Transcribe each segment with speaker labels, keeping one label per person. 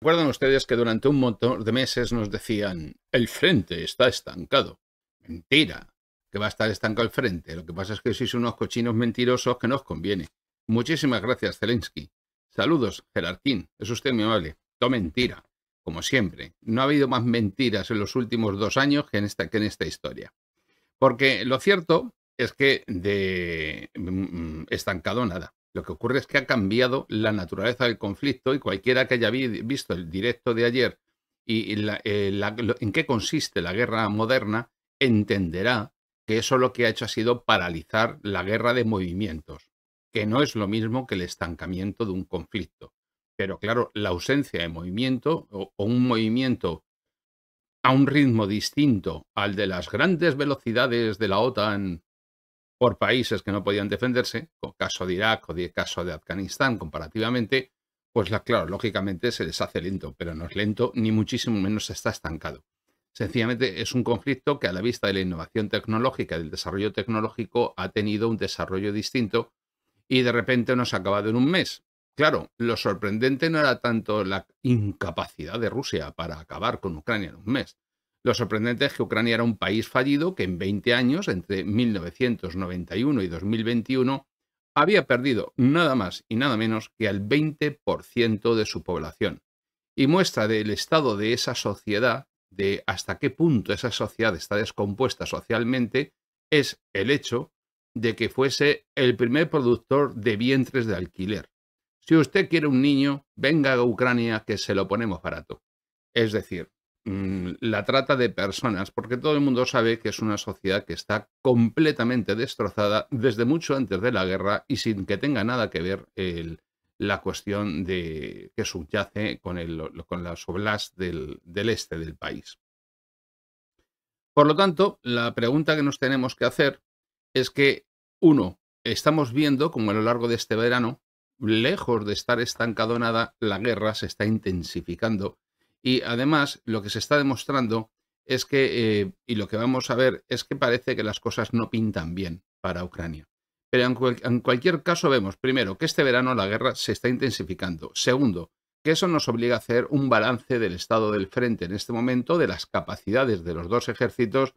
Speaker 1: Recuerdan ustedes que durante un montón de meses nos decían, el frente está estancado. Mentira, que va a estar estancado el frente. Lo que pasa es que sois unos cochinos mentirosos que nos conviene. Muchísimas gracias, Zelensky. Saludos, Gerardín. Es usted mi amable. to mentira, como siempre. No ha habido más mentiras en los últimos dos años que en esta, que en esta historia. Porque lo cierto es que de mm, mm, estancado nada. Lo que ocurre es que ha cambiado la naturaleza del conflicto y cualquiera que haya visto el directo de ayer y, eh, en qué consiste la guerra moderna entenderá que eso lo que ha hecho ha sido paralizar la guerra de movimientos, que no es lo mismo que el estancamiento de un conflicto. Pero claro, la ausencia de movimiento o un movimiento a un ritmo distinto al de las grandes velocidades de la OTAN por países que no podían defenderse, con caso de Irak o de caso de Afganistán comparativamente, pues la, claro, lógicamente se les hace lento, pero no es lento ni muchísimo menos está estancado. Sencillamente es un conflicto que a la vista de la innovación tecnológica, del desarrollo tecnológico, ha tenido un desarrollo distinto y de repente nos ha acabado en un mes. Claro, lo sorprendente no era tanto la incapacidad de Rusia para acabar con Ucrania en un mes, lo sorprendente es que Ucrania era un país fallido que en 20 años, entre 1991 y 2021, había perdido nada más y nada menos que al 20% de su población. Y muestra del estado de esa sociedad, de hasta qué punto esa sociedad está descompuesta socialmente, es el hecho de que fuese el primer productor de vientres de alquiler. Si usted quiere un niño, venga a Ucrania que se lo ponemos barato. Es decir, Mm, la trata de personas, porque todo el mundo sabe que es una sociedad que está completamente destrozada desde mucho antes de la guerra y sin que tenga nada que ver la cuestión de, que subyace con, con las oblas del, del este del país. Por lo tanto, la pregunta que nos tenemos que hacer es que, uno, estamos viendo como a lo largo de este verano, lejos de estar estancado nada, la guerra se está intensificando y además, lo que se está demostrando es que, eh, y lo que vamos a ver, es que parece que las cosas no pintan bien para Ucrania. Pero en, cualquier caso vemos, primero, que este verano la guerra se está intensificando. Segundo, que eso nos obliga a hacer un balance del estado del frente en este momento, de las capacidades de los dos ejércitos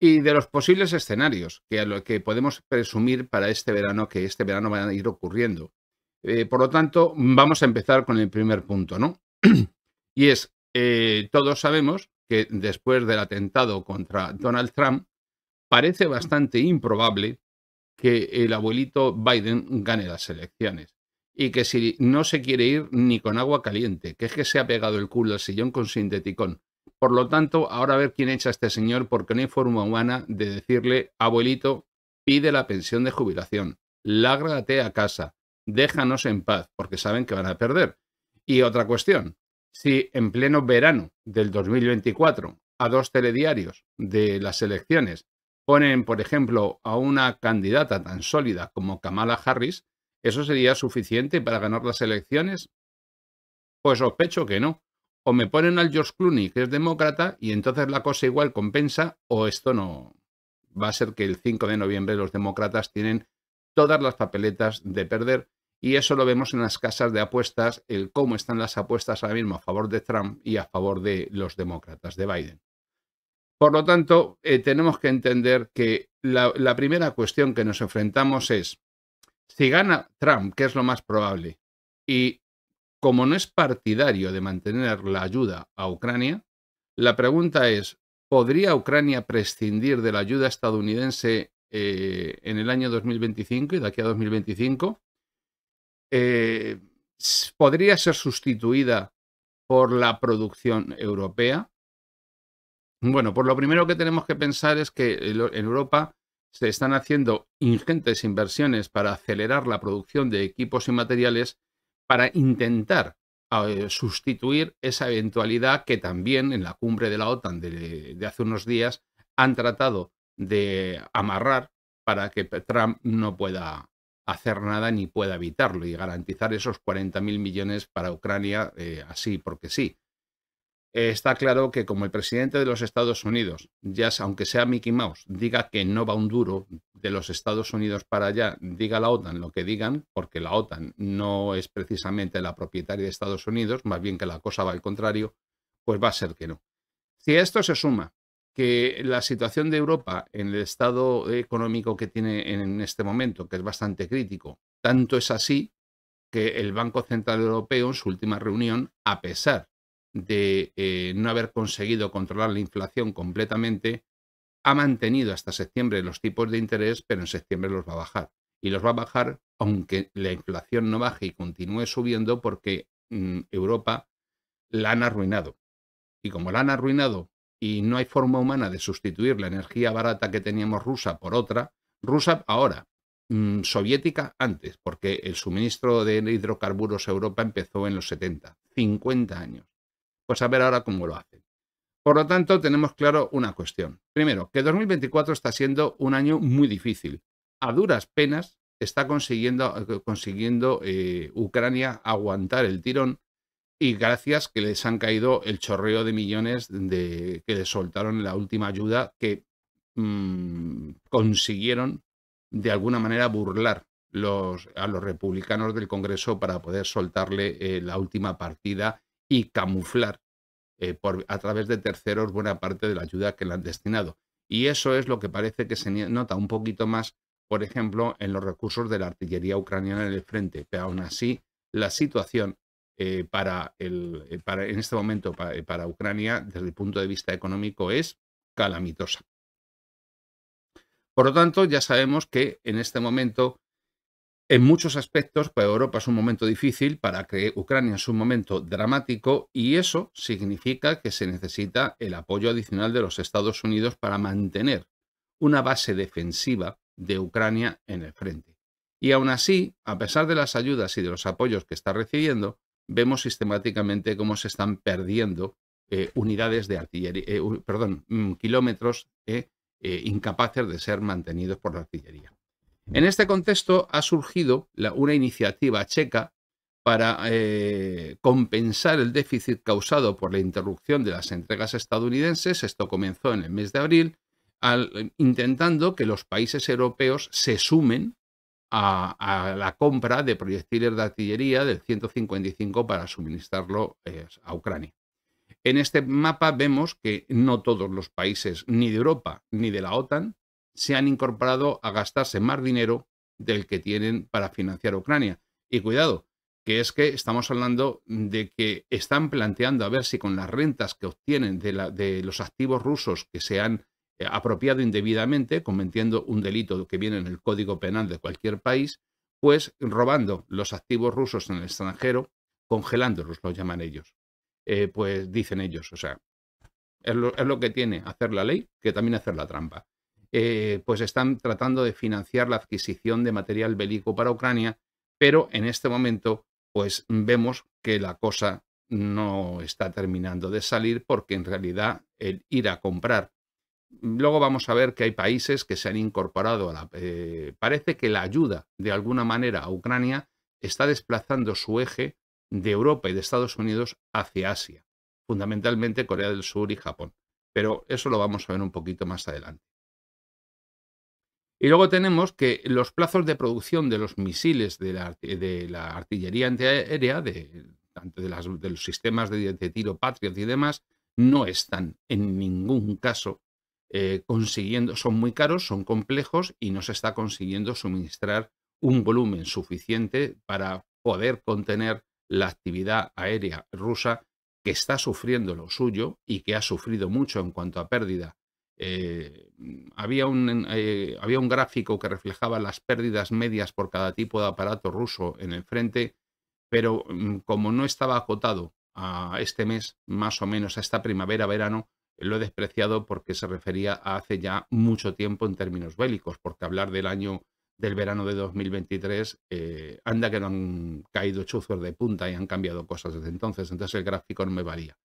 Speaker 1: y de los posibles escenarios que, a lo que podemos presumir para este verano, que este verano van a ir ocurriendo. Eh, por lo tanto, vamos a empezar con el primer punto, ¿no? Y es, eh, todos sabemos que después del atentado contra Donald Trump, parece mm. bastante improbable que el abuelito Biden gane las elecciones. Y que si no se quiere ir ni con agua caliente, que es que se ha pegado el culo al sillón con sinteticón. Por lo tanto, ahora a ver quién echa a este señor porque no hay forma humana de decirle, abuelito, pide la pensión de jubilación, lágrate a casa, déjanos en paz, porque saben que van a perder. Y otra cuestión, si en pleno verano del 2024, a dos telediarios de las elecciones, ponen, por ejemplo, a una candidata tan sólida como Kamala Harris, ¿eso sería suficiente para ganar las elecciones? Pues sospecho que no. O me ponen al George Clooney, que es demócrata, y entonces la cosa igual compensa, o esto no. Va a ser que el 5 de noviembre los demócratas tienen todas las papeletas de perder y eso lo vemos en las casas de apuestas, el cómo están las apuestas ahora mismo a favor de Trump y a favor de los demócratas, de Biden. Por lo tanto, eh, tenemos que entender que la, primera cuestión que nos enfrentamos es, si gana Trump, que es lo más probable, y como no es partidario de mantener la ayuda a Ucrania, la pregunta es, ¿podría Ucrania prescindir de la ayuda estadounidense eh, en el año 2025 y de aquí a 2025? Eh, podría ser sustituida por la producción europea? Bueno, por lo primero que tenemos que pensar es que en Europa se están haciendo ingentes inversiones para acelerar la producción de equipos y materiales para intentar eh, sustituir esa eventualidad que también en la cumbre de la OTAN de hace unos días han tratado de amarrar para que Trump no pueda hacer nada ni pueda evitarlo y garantizar esos mil millones para Ucrania eh, así porque sí. Eh, está claro que como el presidente de los Estados Unidos, ya aunque sea Mickey Mouse, diga que no va un duro de los Estados Unidos para allá, diga la OTAN lo que digan, porque la OTAN no es precisamente la propietaria de Estados Unidos, más bien que la cosa va al contrario, pues va a ser que no. Si esto se suma que la situación de Europa en el estado económico que tiene en este momento, que es bastante crítico, tanto es así que el Banco Central Europeo en su última reunión, a pesar de eh, no haber conseguido controlar la inflación completamente, ha mantenido hasta septiembre los tipos de interés, pero en septiembre los va a bajar. Y los va a bajar aunque la inflación no baje y continúe subiendo porque mm, Europa la han arruinado. Y como la han arruinado y no hay forma humana de sustituir la energía barata que teníamos rusa por otra, rusa ahora, mm, soviética antes, porque el suministro de hidrocarburos a Europa empezó en los 70, 50 años. Pues a ver ahora cómo lo hacen. Por lo tanto, tenemos claro una cuestión. Primero, que 2024 está siendo un año muy difícil. A duras penas está consiguiendo, eh, consiguiendo eh, Ucrania aguantar el tirón y gracias que les han caído el chorreo de millones de, que les soltaron la última ayuda que mm, consiguieron de alguna manera burlar los, a los republicanos del Congreso para poder soltarle eh, la última partida y camuflar eh, por, a través de terceros buena parte de la ayuda que le han destinado. Y eso es lo que parece que se nota un poquito más, por ejemplo, en los recursos de la artillería ucraniana en el frente. Pero aún así, la situación eh, para, el, eh, para en este momento eh, para, Ucrania desde el punto de vista económico es calamitosa. Por lo tanto, ya sabemos que en este momento, en muchos aspectos, para Europa es un momento difícil, para que Ucrania es un momento dramático y eso significa que se necesita el apoyo adicional de los Estados Unidos para mantener una base defensiva de Ucrania en el frente. Y aún así, a pesar de las ayudas y de los apoyos que está recibiendo, vemos sistemáticamente cómo se están perdiendo eh, unidades de artillería, eh, perdón, mm, kilómetros eh, incapaces de ser mantenidos por la artillería. En este contexto ha surgido una iniciativa checa para compensar el déficit causado por la interrupción de las entregas estadounidenses. Esto comenzó en el mes de abril, intentando que los países europeos se sumen a, la compra de proyectiles de artillería del 155 para suministrarlo eh, a Ucrania. En este mapa vemos que no todos los países, ni de Europa ni de la OTAN, se han incorporado a gastarse más dinero del que tienen para financiar Ucrania. Y cuidado, que es que estamos hablando de que están planteando a ver si con las rentas que obtienen de, de los activos rusos que se han eh, apropiado indebidamente, cometiendo un delito que viene en el Código Penal de cualquier país, pues robando los activos rusos en el extranjero, congelándolos, lo llaman ellos. Eh, pues dicen ellos, o sea, es lo, que tiene hacer la ley, que también hacer la trampa. Eh, pues están tratando de financiar la adquisición de material bélico para Ucrania, pero en este momento, pues vemos que la cosa no está terminando de salir porque en realidad el ir a comprar Luego vamos a ver que hay países que se han incorporado a la... Eh, parece que la ayuda de alguna manera a Ucrania está desplazando su eje de Europa y de Estados Unidos hacia Asia, fundamentalmente Corea del Sur y Japón. Pero eso lo vamos a ver un poquito más adelante. Y luego tenemos que los plazos de producción de los misiles de la, artillería antiaérea, de, los sistemas de, de tiro Patriot y demás, no están en ningún caso eh, consiguiendo, son muy caros, son complejos y no se está consiguiendo suministrar un volumen suficiente para poder contener la actividad aérea rusa que está sufriendo lo suyo y que ha sufrido mucho en cuanto a pérdida. Eh, había, un, eh, había un gráfico que reflejaba las pérdidas medias por cada tipo de aparato ruso en el frente, pero mm, como no estaba acotado a este mes, más o menos a esta primavera-verano, lo he despreciado porque se refería a hace ya mucho tiempo en términos bélicos, porque hablar del año del verano de 2023, eh, anda que no han caído chuzos de punta y han cambiado cosas desde entonces, entonces el gráfico no me varía.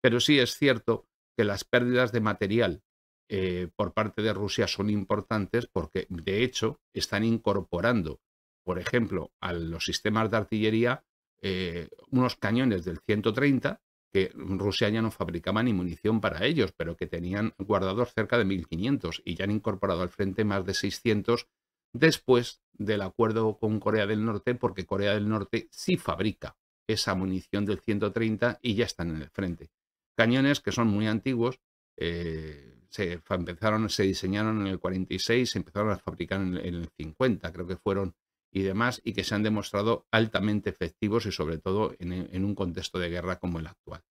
Speaker 1: Pero sí es cierto que las pérdidas de material eh, por parte de Rusia son importantes porque, de hecho, están incorporando, por ejemplo, a los sistemas de artillería eh, unos cañones del 130 que Rusia ya no fabricaba ni munición para ellos, pero que tenían guardados cerca de 1.500 y ya han incorporado al frente más de 600 después del acuerdo con Corea del Norte, porque Corea del Norte sí fabrica esa munición del 130 y ya están en el frente. Cañones que son muy antiguos, eh, se, empezaron, se diseñaron en el 46, se empezaron a fabricar en el 50, creo que fueron y demás, y que se han demostrado altamente efectivos y sobre todo en, un contexto de guerra como el actual.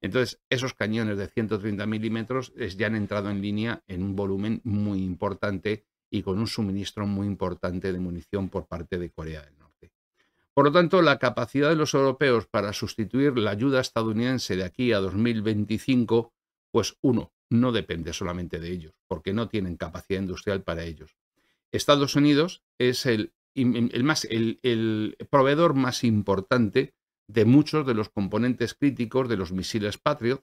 Speaker 1: Entonces, esos cañones de 130 milímetros ya han entrado en línea en un volumen muy importante y con un suministro muy importante de munición por parte de Corea del Norte. Por lo tanto, la capacidad de los europeos para sustituir la ayuda estadounidense de aquí a 2025, pues uno, no depende solamente de ellos, porque no tienen capacidad industrial para ellos. Estados Unidos es el el, más, el, proveedor más importante de muchos de los componentes críticos de los misiles Patriot,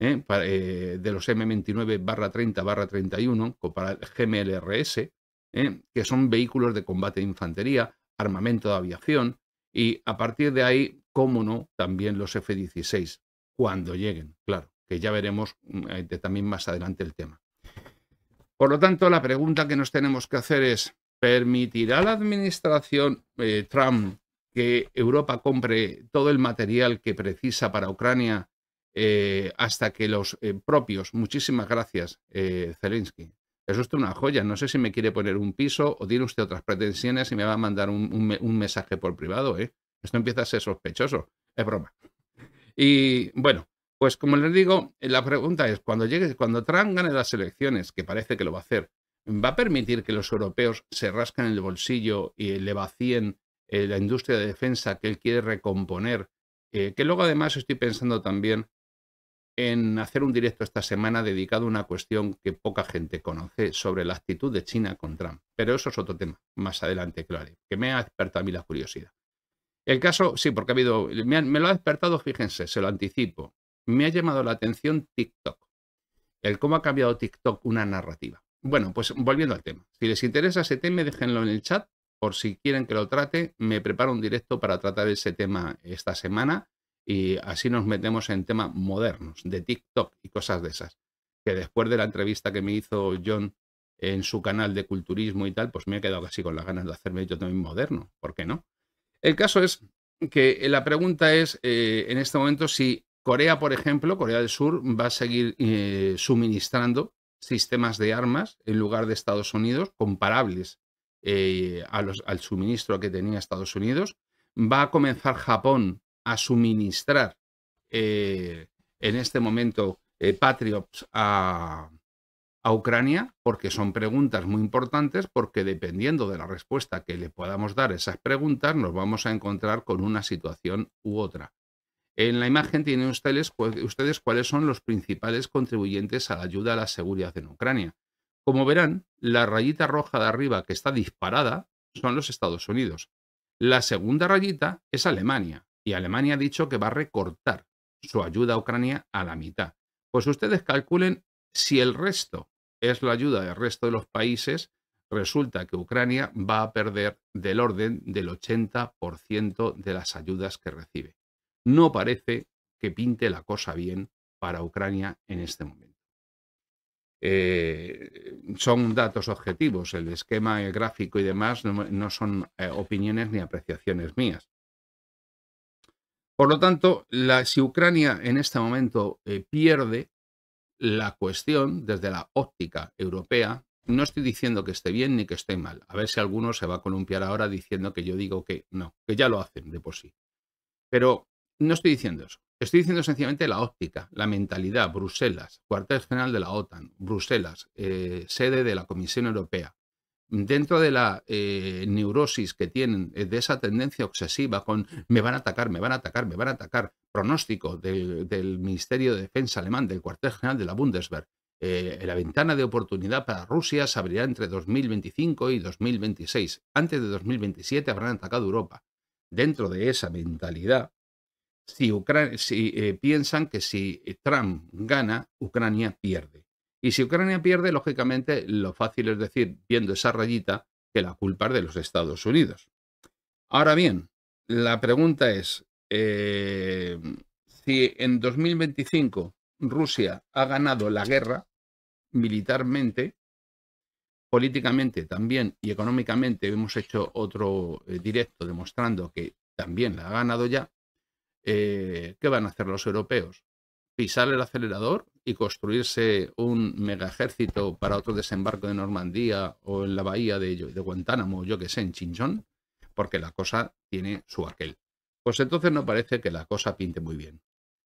Speaker 1: ¿eh? Eh, de los M29 barra 31 para el GMLRS, ¿eh? que son vehículos de combate de infantería, armamento de aviación, y a partir de ahí, cómo no, también los F-16, cuando lleguen, claro, que ya veremos mm, también más adelante el tema. Por lo tanto, la pregunta que nos tenemos que hacer es, ¿Permitirá la administración eh, Trump que Europa compre todo el material que precisa para Ucrania eh, hasta que los eh, propios, muchísimas gracias, Zelensky? Eso es una joya. No sé si me quiere poner un piso o tiene usted otras pretensiones y me va a mandar un, un mensaje por privado. Esto empieza a ser sospechoso. Es broma. Y bueno, pues como les digo, la pregunta es, cuando, llegue, cuando Trump gane las elecciones, que parece que lo va a hacer, va a permitir que los europeos se rascan el bolsillo y le vacíen eh, la industria de defensa que él quiere recomponer. Eh, que luego además estoy pensando también en hacer un directo esta semana dedicado a una cuestión que poca gente conoce sobre la actitud de China con Trump. Pero eso es otro tema, más adelante, claro, que me ha despertado a mí la curiosidad. El caso, sí, porque ha habido, me, me lo ha despertado, fíjense, se lo anticipo. Me ha llamado la atención TikTok, el cómo ha cambiado TikTok una narrativa. Bueno, pues volviendo al tema. Si les interesa ese tema, déjenlo en el chat. Por si quieren que lo trate, me preparo un directo para tratar ese tema esta semana y así nos metemos en temas modernos, de TikTok y cosas de esas. Que después de la entrevista que me hizo John en su canal de culturismo y tal, pues me he quedado casi con las ganas de hacerme yo también moderno. ¿Por qué no? El caso es que la pregunta es eh, en este momento si Corea, por ejemplo, Corea del Sur, va a seguir eh, suministrando sistemas de armas en lugar de Estados Unidos comparables eh, a los, al suministro que tenía Estados Unidos. Va a comenzar Japón a suministrar eh, en este momento eh, Patriots a, a Ucrania, porque son preguntas muy importantes, porque dependiendo de la respuesta que le podamos dar a esas preguntas, nos vamos a encontrar con una situación u otra. En la imagen tienen pues, ustedes, cuáles son los principales contribuyentes a la ayuda a la seguridad en Ucrania. Como verán, la rayita roja de arriba que está disparada son los Estados Unidos. La segunda rayita es Alemania, y Alemania ha dicho que va a recortar su ayuda a Ucrania a la mitad. Pues ustedes calculen si el resto es la ayuda del resto de los países, resulta que Ucrania va a perder del orden del 80% de las ayudas que recibe no parece que pinte la cosa bien para Ucrania en este momento. Eh, son datos objetivos, el esquema gráfico y demás no, son eh, opiniones ni apreciaciones mías. Por lo tanto, si Ucrania en este momento eh, pierde la cuestión desde la óptica europea, no estoy diciendo que esté bien ni que esté mal. A ver si alguno se va a columpiar ahora diciendo que yo digo que no, que ya lo hacen de por sí. Pero no estoy diciendo eso. Estoy diciendo sencillamente la óptica, la mentalidad, Bruselas, cuartel general de la OTAN, Bruselas, eh, sede de la Comisión Europea. Dentro de la eh, neurosis que tienen, eh, de esa tendencia obsesiva con me van a atacar, me van a atacar, me van a atacar, pronóstico del, Ministerio de Defensa alemán, del cuartel general de la Bundeswehr, la ventana de oportunidad para Rusia se abrirá entre 2025 y 2026. Antes de 2027 habrán atacado Europa. Dentro de esa mentalidad si, Ucrania, eh, piensan que si eh, Trump gana, Ucrania pierde. Y si Ucrania pierde, lógicamente lo fácil es decir, viendo esa rayita, que la culpa es de los Estados Unidos. Ahora bien, la pregunta es, eh, si en 2025 Rusia ha ganado la guerra militarmente, políticamente también y económicamente, hemos hecho otro directo demostrando que también la ha ganado ya, eh, ¿qué van a hacer los europeos? Pisar el acelerador y construirse un mega ejército para otro desembarco de Normandía o en la bahía de, de Guantánamo, yo que sé, en Chinchón, porque la cosa tiene su aquel. Pues entonces no parece que la cosa pinte muy bien.